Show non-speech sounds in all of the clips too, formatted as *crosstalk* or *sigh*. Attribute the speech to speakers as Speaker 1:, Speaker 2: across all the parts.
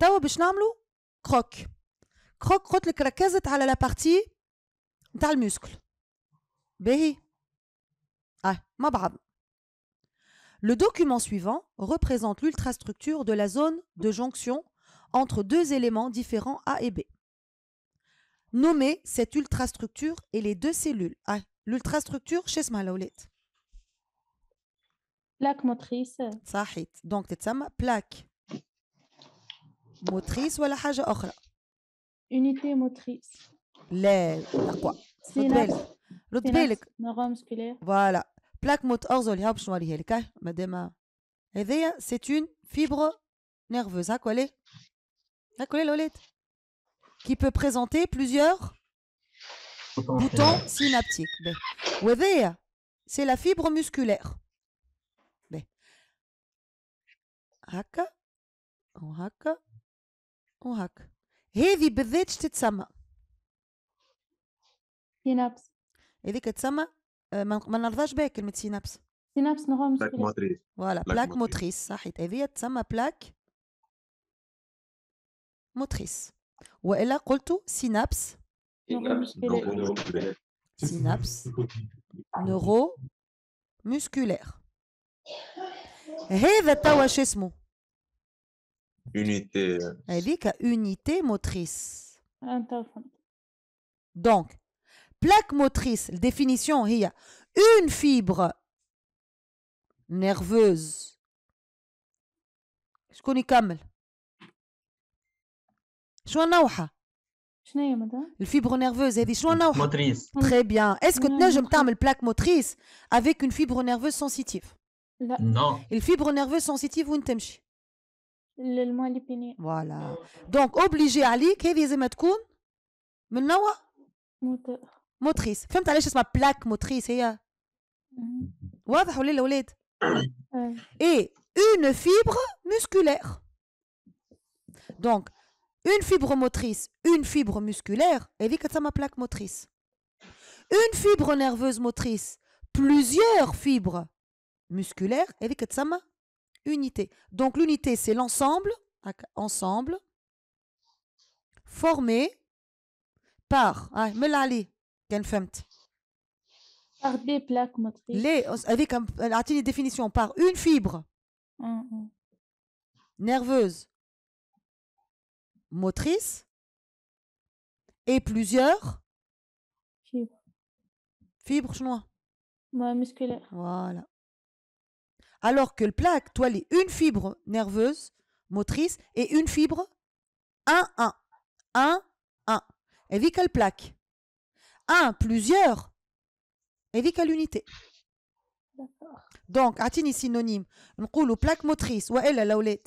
Speaker 1: توا باش كروك كروك قلت لك ركزت Le document suivant représente l'ultrastructure de la zone de jonction entre deux éléments différents A et B. Nommez cette ultrastructure et les deux cellules. Ah, l'ultrastructure chez Plaque motrice. Donc, plaque motrice ou la haja okra? Unité motrice. Lèvres. La quoi? Synapse. Rudbelik. Neurone musculaire. Voilà. Plaque mot orzo li habchoua li helka, madema. Hedeya, c'est une fibre nerveuse. Hakwale? Hakwale lolet? Qui peut présenter plusieurs boutons synaptiques. Ben. Hedeya, c'est la fibre musculaire. Ben. Haka? Haka? وهك هذه بالذات تتسمى سينابس هذيك تسمى آه، ما نرضاش بها كلمه سينابس سينابس نورمال فوالا بلاك موتريس صحيت هذه تسمى بلاك موتريس والا قلت سينابس سينابس *laughs* نورو موسكولير هذا توا شو اسمه Unité. Elle dit unité motrice. Donc, plaque motrice, définition, il y a une fibre nerveuse. Je connais Kamel. Le fibre nerveuse, elle dit Motrice. Très bien. Est-ce que tu as une plaque motrice avec une fibre nerveuse sensitive Non. Une fibre nerveuse sensitive ou une voilà. Donc, obligé Ali, lire, qu'est-ce que tu as fait? Motrice. Fais-moi chez ma plaque motrice. *coughs* Et une fibre musculaire. Donc, une fibre motrice, une fibre musculaire, elle est ça, ma plaque motrice. Une fibre nerveuse motrice, plusieurs fibres musculaires, elle est ça unité. Donc l'unité, c'est l'ensemble, ensemble, formé par, ah, par des plaques motrices. Les, avec un, une définition, par une fibre -hmm. nerveuse motrice et plusieurs fibres. Fibres, chinois. Ouais, musculaires. Voilà. Alors que le plaque, actuel une fibre nerveuse motrice et une fibre 1, 1. 1, 1. Elle vit quelle plaque 1, plusieurs. elle vit quelle unité donc, un synonyme. نقولوا plaque motrice elle la ولاد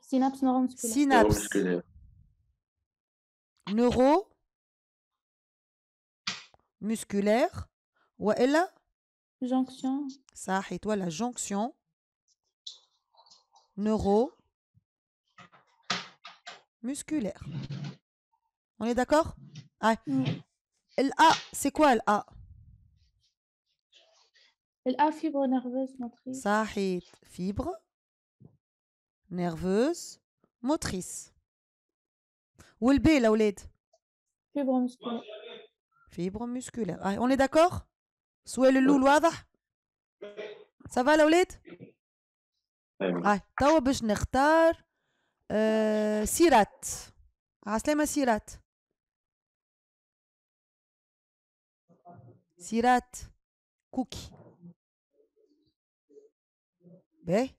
Speaker 1: synapse neuromusculaire synapse neuro musculaire elle. Jonction. Ça, et toi, la jonction neuro-musculaire. On est d'accord ah. A, LA, c'est quoi LA LA, fibre nerveuse motrice. Ça, fibre nerveuse motrice. Ou le B, la Fibre musculaire. Fibre musculaire. Ah, on est d'accord سؤال الاول واضح سافا الاولاد أيوة. هاي توا باش نختار آه سيرات عسلامه سيرات سيرات كوكي باهي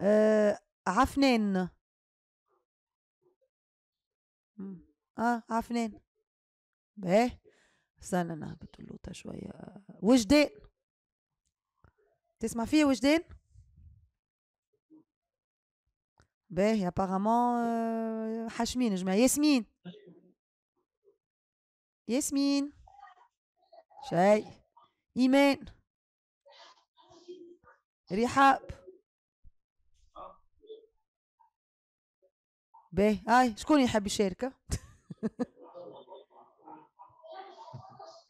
Speaker 1: آه عفنان اه عفنان باهي استنى نهبط اللوطة شوية وجدان تسمع فيا وجدان باهي ابارامون آه، حاشمين جماعة ياسمين ياسمين شاي إيمان رحاب باهي هاي شكون يحب يشارك *laughs*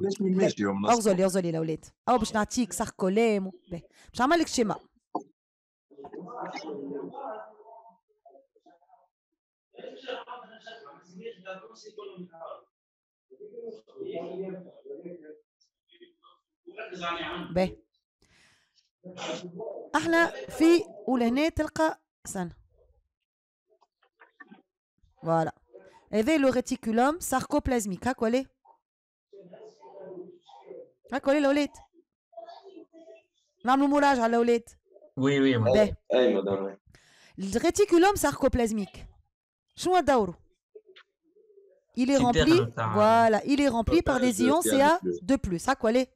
Speaker 1: باش من اغزلي اغزلي الاولاد او باش نعطيك صح كلام باش نعمل لك شيما باهي احنا في هنا تلقى سنه فوالا هذا لو ريتيكولوم ساركوبلازميك هاك ولا إيه؟ רק עולה להוליד. Mam moulage à hein, l'aulette. Oui, oui, Ben. Oui, madame. Le réticulum sarcoplasmique. Choua d'aourou. Il est rempli, hein, hein. voilà, il est rempli par des ions CA2+. Plus. Ça, ah, quoi, les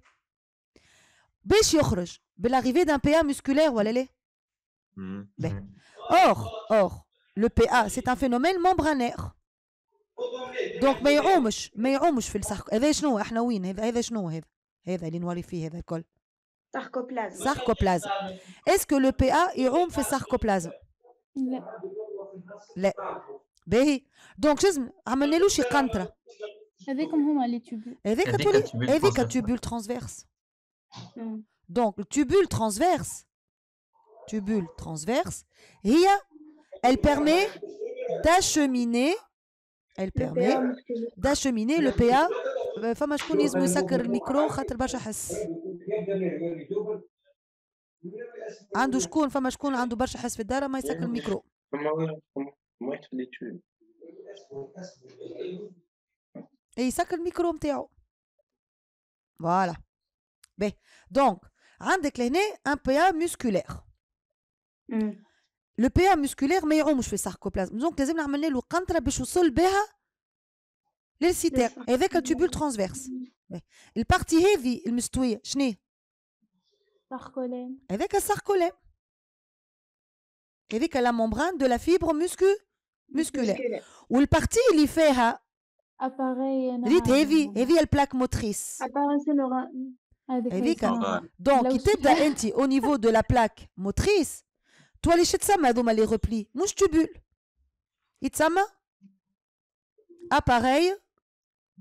Speaker 1: ben, L'arrivée d'un PA musculaire, voilà, les hmm. ben. hmm. Or, or, le PA, c'est un phénomène membranaire. Donc, mais يعومش ما يعومش في السحق شنو احنا وين هذا شنو هذا هذا اللي نولي فيه هذا الكل ساركوبلازم ساركوبلازم است كو لو بي ا يعوم في ساركوبلازم لا لا باهي دونك لازم عملنا له شي قنطره هذيكم هما لي تيوبول هذيك تولي هذيك تيوبول ترانسفيرس دونك التيوبول ترانسفيرس تيوبول ترانسفيرس هي elle permet d'acheminer elle permet d'acheminer le PA آه، فما شكون يلزم يسكر الميكرو خاطر برشا حس عنده شكون فما شكون عنده برشا حس في الدار ما يسكر الميكرو اي يسكر الميكرو نتاعو فوالا باهي دونك عندك لهنا ان بي ا مسكولير لو ا مسكولير ما يعومش في الساركوبلازم دونك لازم نعمل له قنطره باش يوصل بها avec un tubule transverse. Il partie heavy, il muscule. Cheni. Avec un sarcolème. Avec la membrane de la fibre musculaire. Ou le parti il fait à l'heavy, heavy la plaque motrice. Donc il au niveau de la plaque motrice. Toi les chiffres ça m'a les replis. Muscule. Il t'ama. Appareil.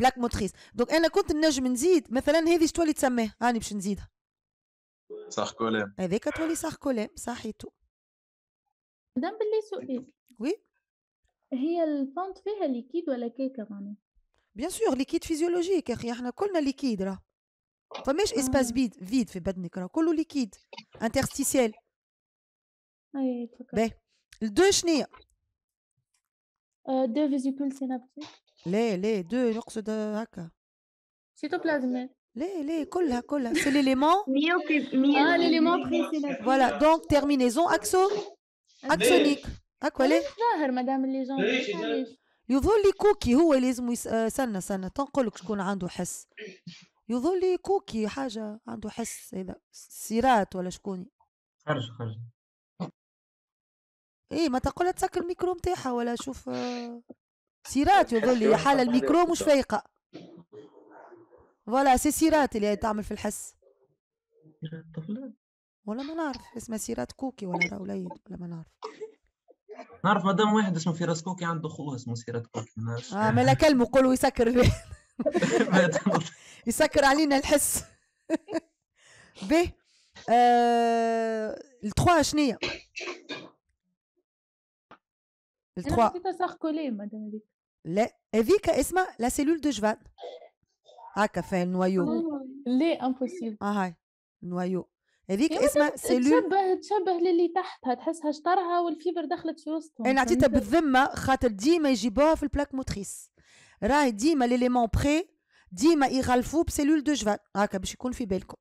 Speaker 1: بلاك موتريس دونك انا كنت نجم نزيد مثلا هذه شتولي تسميها هاني باش نزيدها صح كولام هذاك تولي صح كولام صحيتو مدام باللي سؤال وي هي الفونت فيها ليكيد ولا كيكه معناها بيان سور ليكيد فيزيولوجيك يا اخي احنا كلنا ليكيد راه فماش آه. اسباس بيد فيد في بدنك راه كله ليكيد انترستيسيال اي باهي الدو شنيا آه، دو فيزيكول سينابتيك ليه ليه دو نقصد هكا سيتوبلازميل ليه ليه كلها كلها سي ليليمون اه ليليمون بريسيدون فوالا دونك تيرمينيزون اكسو اكسونيك هكا ليه ظاهر مدام لي جون يظهر لي كوكي هو لازم يستنى آه، تنقول تنقولك شكون عنده حس يظهر لي كوكي حاجه عنده حس هذا سيرات ولا شكون خرج خرج ايه ما تقول تسكر الميكرو نتاعها ولا شوف آه. سيرات يظل لي حالة الميكرو مش فايقة فوالا سي سيرات اللي تعمل في الحس ولا ما نعرف اسمها سيرات كوكي ولا لا ولا ما نعرف نعرف مدام واحد اسمه فراس كوكي عنده خوه اسمه سيرات كوكي اه ما لا كلمه قول يسكر *laughs* يسكر علينا الحس *laughs* به آه... التخوا شنيا التخوا نسيت ساركولي مدام هذيك لا هذيك اسمها لا سيلول دو جفان هكا فيها النوايو لي امبوسيبل اه هاي النوايو هذيك اسمها سيلول تشبه تشبه للي تحتها تحسها شطرها والفيبر دخلت في وسطهم انا عطيتها بالذمه خاطر ديما يجيبوها في البلاك موتريس راهي ديما ليليمون بخي ديما يغلفوه بسيلول دو جفان هكا باش يكون في بالكم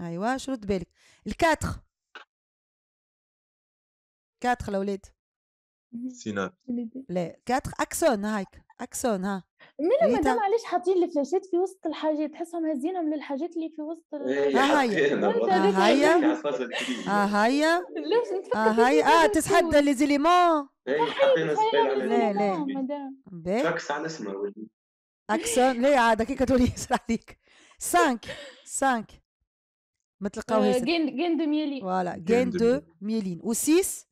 Speaker 1: ايوا شرد بالك الكاتخ كاتخ الاولاد سيناب لا كاتر اكسون هايك اكسون ها مي لا مدام علاش حاطين الفلاشات في وسط الحاجة تحسهم هزينهم للحاجات اللي في وسط ها هي ها هي ها هي ها هي اه, آه،, آه،, آه، تسحد لي زليمون حطينا زبالة على لا لا مدام على اسمه ولدي اكسون لا عاد كي كتولي يسرع عليك 5 5 ما تلقاوهاش جين دو ميلين فوالا جين دو ميلين و 6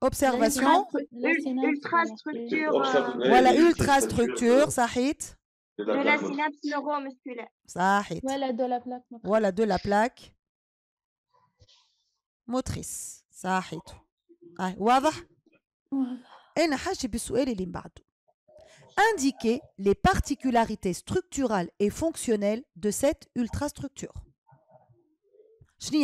Speaker 1: Observation. Ultra euh, Voilà, ultra structure, Sahit. De la, synapse neuromusculaire. Voilà, de la plaque. Motrice. Voilà, de la plaque motrice. Sahit. واضح انا حاجه indiquer les particularités structurales et fonctionnelles de cette ultrastructure. شنو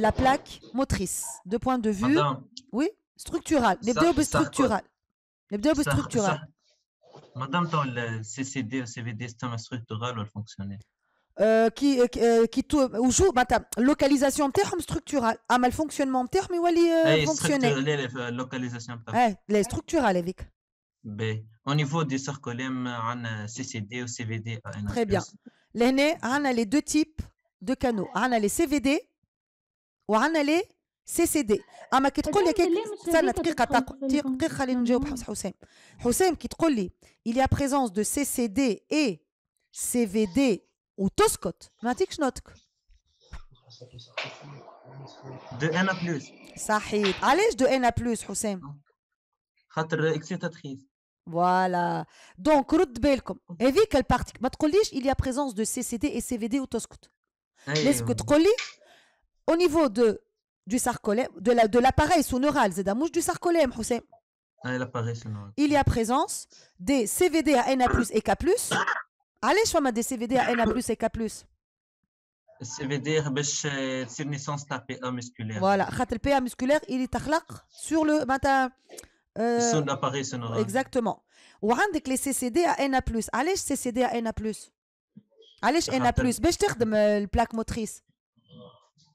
Speaker 1: la plaque motrice, de point de vue. Madame, oui, structural. Les deux, نبداو structurels. Madame, dans le CCD, le CVD, c'est un structurel ou le fonctionnel euh, qui euh, qui euh, tout ou joue madame bah, localisation terme structurale Un ah, mais mal fonctionnement terme il est euh, eh, fonctionnel les eh, localisation ouais eh, les structurales avec B au niveau du cercolem on CCD ou CVD très bien l'année on a les deux types de canaux on a les CVD وعنا ليه سي سي دي اما كي تقول استنى دقيقه دقيقه حسام حسام il y a présence de CCD et CVD ou تسكت ما نعطيكش نوتك دو ان بلس صحيح علاش دو ان plus, حسام خاطر فوالا دونك رد بالكم ما تقوليش il y a présence de CCD et CVD ou تسكت te au niveau de, du sarcolème, de, la, de l'appareil sonoral, Zedamouche, du sarcolème, Hussein. Ah, il y a présence des CVD à Na plus et K plus. *coughs* Allez, je des CVD à Na plus et K CVD, c'est une naissance de PA musculaire. Voilà, le PA musculaire, il est sur le. matin. Euh, sur l'appareil sonoral. Exactement. Ou عندك les CCD à Na plus. Allez, CCD à Na plus. Allez, Na plus. باش تخدم euh, plaque motrice.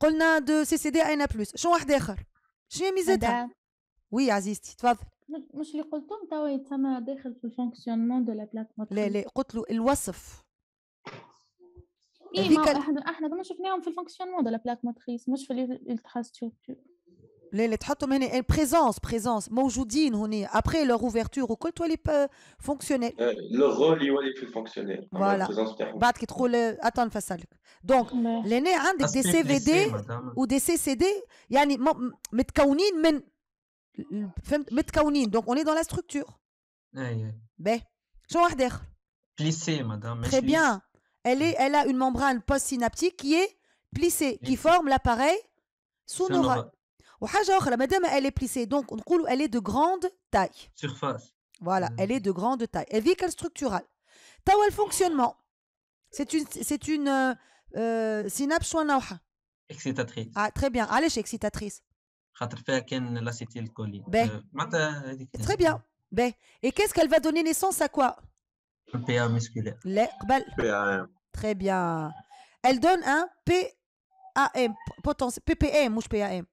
Speaker 1: قلنا دو سي سي دي اين بلس شنو واحد اخر شنو ميزتها وي عزيزتي تفضل مش اللي قلتهم توا يتسمى داخل في الفونكسيونمون دو لا بلاتفورم لا لا قلت له الوصف
Speaker 2: إيه ما احنا
Speaker 1: احنا ما شفناهم في الفونكسيونمون دو لا بلاك ماتريس مش في الالترا Hein, présence, présence, après leur ouverture, au ou toi pas euh, fonctionner euh, Le rôle, il plus fonctionnel. Voilà. Bad qui trouve Donc, les a hein, des CVD ou des CCD, yani متكونين من متكونين donc on est dans la structure. Ben, شنو vois Plissé, madame. Très bien. Elle est elle a une membrane post-synaptique qui est plissée, qui forme l'appareil sonore la Madame, elle est plissée, donc on Elle est de grande taille. Surface. Voilà, hmm. elle est de grande taille. Elle vit quelle structurelle. Table fonctionnement. C'est une, c'est une euh, euh, synapse ou excitatrice. Ah, très bien. Allez, est excitatrice. Euh, très bien. Ben. Et qu'est-ce qu'elle va donner naissance à quoi? P.A.M. musculaire. P.A.M. Très bien. Elle donne un P.A.M. potentiel P.P.M. ou P.A.M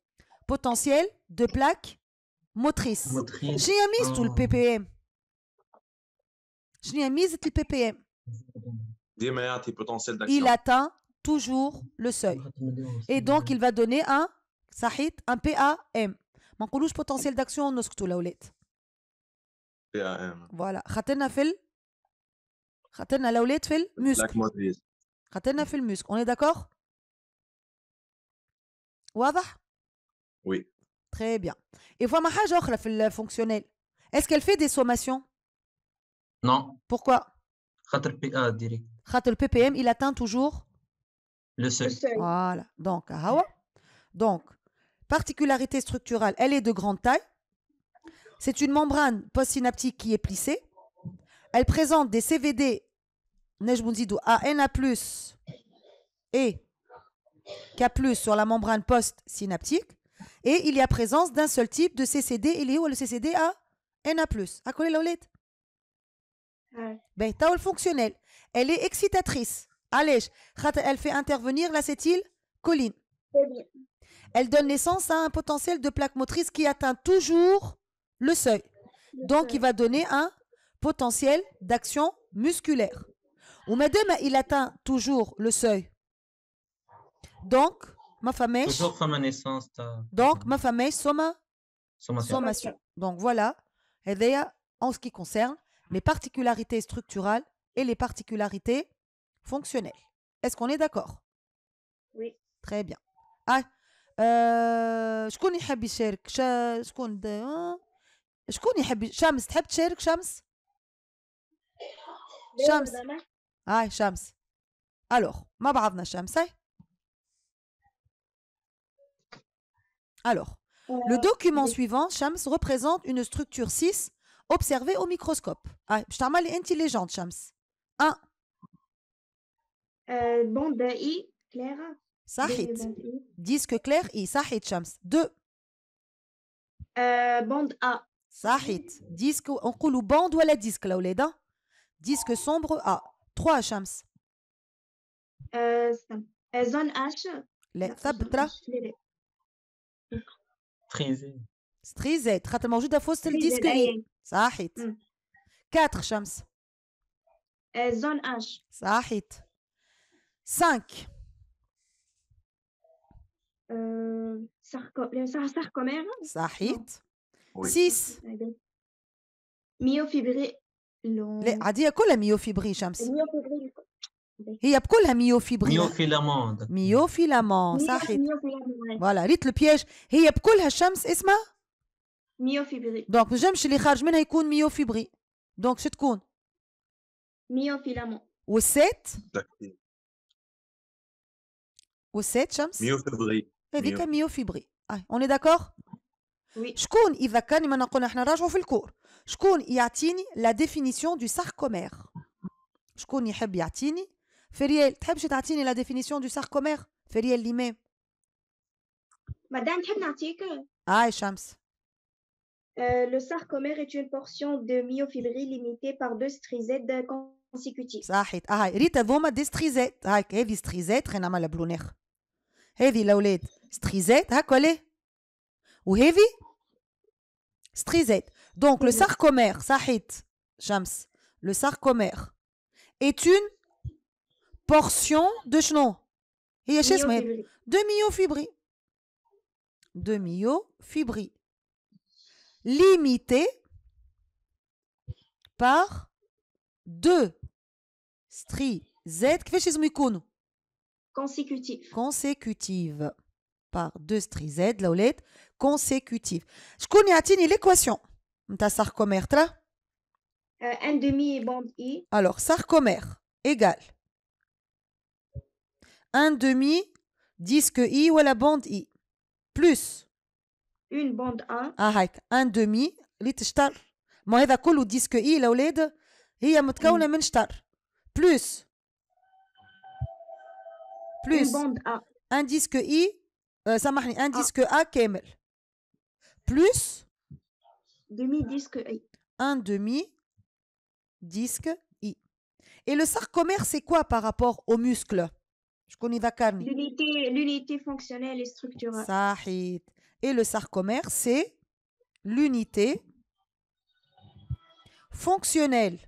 Speaker 1: potentiel de plaque Motrice. J'ai mis tout le ah. PPM. J'ai mis tout le PPM. Il atteint toujours le seuil. Ah, oh, Et donc, il va donner un sahit, un PAM. Mon potentiel d'action, on tout la PAM. Voilà. Khatena fil. On est d'accord? va? Oui. Très bien. Et voilà la fonctionnel. Est-ce qu'elle fait des sommations Non. Pourquoi le PPM, il atteint toujours le seuil. Voilà. Donc, donc, particularité structurale, elle est de grande taille. C'est une membrane postsynaptique qui est plissée. Elle présente des CVD à Na+, et K+, sur la membrane postsynaptique et il y a présence d'un seul type de CCD est où le CCDA Na+. A ولا Ben, le fonctionnel. Elle est excitatrice. elle fait intervenir colline Elle donne naissance à un potentiel de plaque motrice qui atteint toujours le seuil. Donc, il va donner un potentiel d'action musculaire. Ou madame, il atteint toujours le seuil. Donc, Mafamesh. Toujours femme ma naissance. Donc, Mafamesh, Soma.
Speaker 2: Sommation.
Speaker 1: Donc voilà, Et d'ailleurs, en ce qui concerne les particularités structurales et les particularités fonctionnelles. Est-ce qu'on est, d'accord Oui. Très bien. Ah, شكون يحب يشارك شكون شكون يحب شمس تحب تشارك شمس شمس هاي شمس الوغ مع بعضنا شمس هاي Alors, le euh, document suivant, Shams, représente une structure 6 observée au microscope. Ah, je est intelligente, Shams. 1. Euh, bande ben, I, claire. Sahit. Disque clair I. Sahit, Shams. 2. Euh, bande A. Sahit. Disque, on coule bande ou la disque, là, Oleda. Hein? Disque sombre A. 3, Shams. Euh, zone H. Les, Stris et traitement j'ai le disque. 4 champs mm. euh, zone H. Ça 5 euh, euh, sarcomère. Sahit. 6 mio fibré. L'on a dit à quoi la هي بكلها ميو ميو ميوفيبريلان ميوفيلامون ميوفيلامون صحيح فوالا ريت البياج هي بكلها الشمس اسمها ميوفيبري دونك الجمش اللي خارج منها يكون ميو ميوفيبري دونك شو تكون ميو ميوفيلامون والسات والسات شمس ميوفيبري هذيك ميوفيبري اي اوني داكور شكون يذكرني ما نقول احنا راجعوا في الكور شكون يعطيني لا ديفينيسيون دو ساركومير شكون يحب يعطيني Ferriel, tu as la définition du sarcomère Ferriel l'imé. Madame, tu as un article Shams. Euh, le sarcomère est une portion de myofilerie limitée par deux strisètes consécutifs. Sahit. Ah, il y a des strisètes. Heavy strisètes, il y a des Heavy, la oulette. Strisètes, ah, il y a des Ou heavy Strisètes. Donc, le mhm. sarcomère, Sahit, Shams, le sarcomère est une portion de chenon. Et il y demi-fibri. Demi-fibri. Limité par deux stri z Qu'est-ce consécutive consécutive par deux stri z la oulette consécutive je connais l'équation nta sarcomère N euh, un demi bande i alors sarcomère égale un demi disque I ou la bande I. Plus. Une bande A. Ah, un demi اللي disque I, là Plus. Plus. Une bande A. Un disque I ça euh, marche un disque A Kemel. Plus. Demi disque I. Un demi disque I. Et le sarcomère, c'est quoi par rapport au muscle l'unité fonctionnelle et structurelle et le sarcomère c'est l'unité fonctionnelle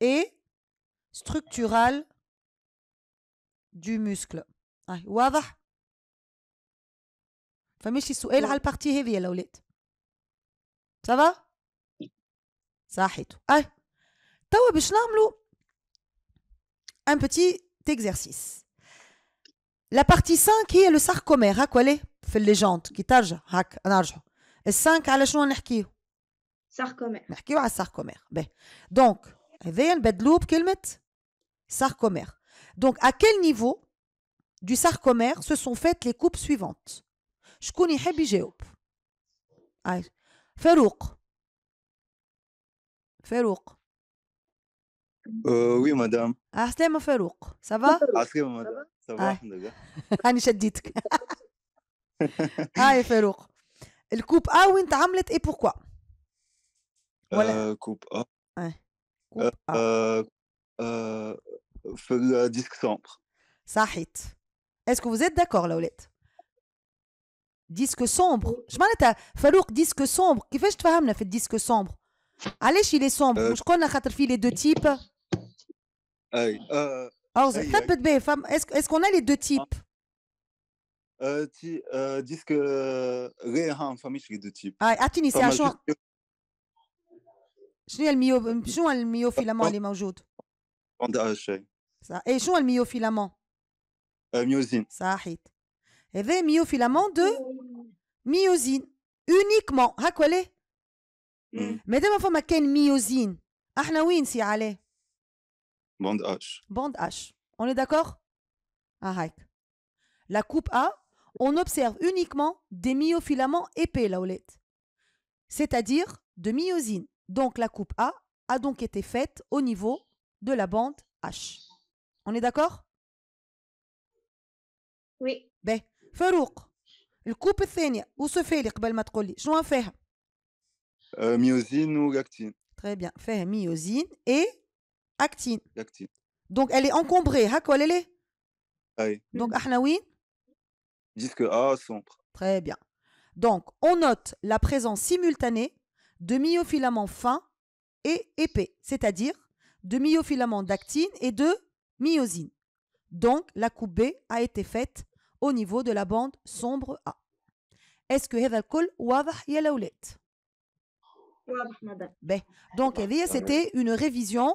Speaker 1: et structurale du muscle واضح فماشي السؤال على البارتي Ça va الاولاد صافا صحيتو اه توا باش نعملو un petit exercice. La partie 5 qui est le sarcomère, à hein, quoi elle fait légende, qui t'a hack, un Et 5, à la chouan, Sarcomère. Qui va ah, à sarcomère ben. Donc, il y a une met Sarcomère. Donc, à quel niveau du sarcomère se sont faites les coupes suivantes Je connais Hebi Géop. Farouk. Farouk. Euh, oui, madame. Arslem Farouk, ça va Arslem, madame. Ça va, ah. *laughs* Ani chaditk. Aïe, Farouk. Le coupe A, où est-ce que tu et pourquoi voilà. euh, Coupe A. Ouais. Euh, coupe A. Euh, euh, disque sombre. Sahit. Est-ce que vous êtes d'accord, Laulet Disque sombre. Je m'en étais. Farouk, disque sombre. est ce que tu fais, Farouk, disque sombre Allez, il est sombre. Je euh, connais les deux types. Aïe. Ah, euh, Alors, ah, aïe, ça aïe. peut Est-ce qu'on a les deux types euh, euh, Disent que euh, Ré en famille, c'est les deux types. Ah, tu n'y sais pas. Je suis le meilleur euh, filament, les mains jaunes. On a acheté. Ça. Et je suis le meilleur filament. Euh, myosine. Ça a hit. Et le meilleur de myosine. Uniquement. Ha, hein, quoi, les Mesdames hmm. et Messieurs, ma ken myosine. Ah, non, oui, c'est allé. Bande H. Bande H. On est d'accord La coupe A, on observe uniquement des myofilaments épais, la c'est-à-dire de myosine. Donc la coupe A a donc été faite au niveau de la bande H. On est d'accord Oui. Ben, Farouk, la coupe الثانية وش فيلي قبل ما تقول لي شنو فيها؟ myosine ou gactine. Très bien, fait myosine et actine. Donc elle est encombrée. Hakol elle est Donc mm. Ahnaoui Disque A, centre. Très bien. Donc on note la présence simultanée de myofilaments fins et épais, c'est-à-dire de myofilaments d'actine et de myosine. Donc la coupe B a été faite au niveau de la bande sombre A. Est-ce que Hedalkol ben, Donc, c'était une révision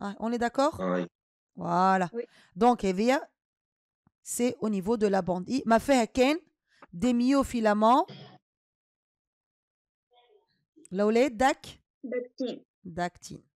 Speaker 1: on est d'accord oui. Voilà. Donc, Evia, c'est au niveau de la bande. Il m'a fait Ken, des myofilaments. Laoulé, Dac Dactine. Dactine.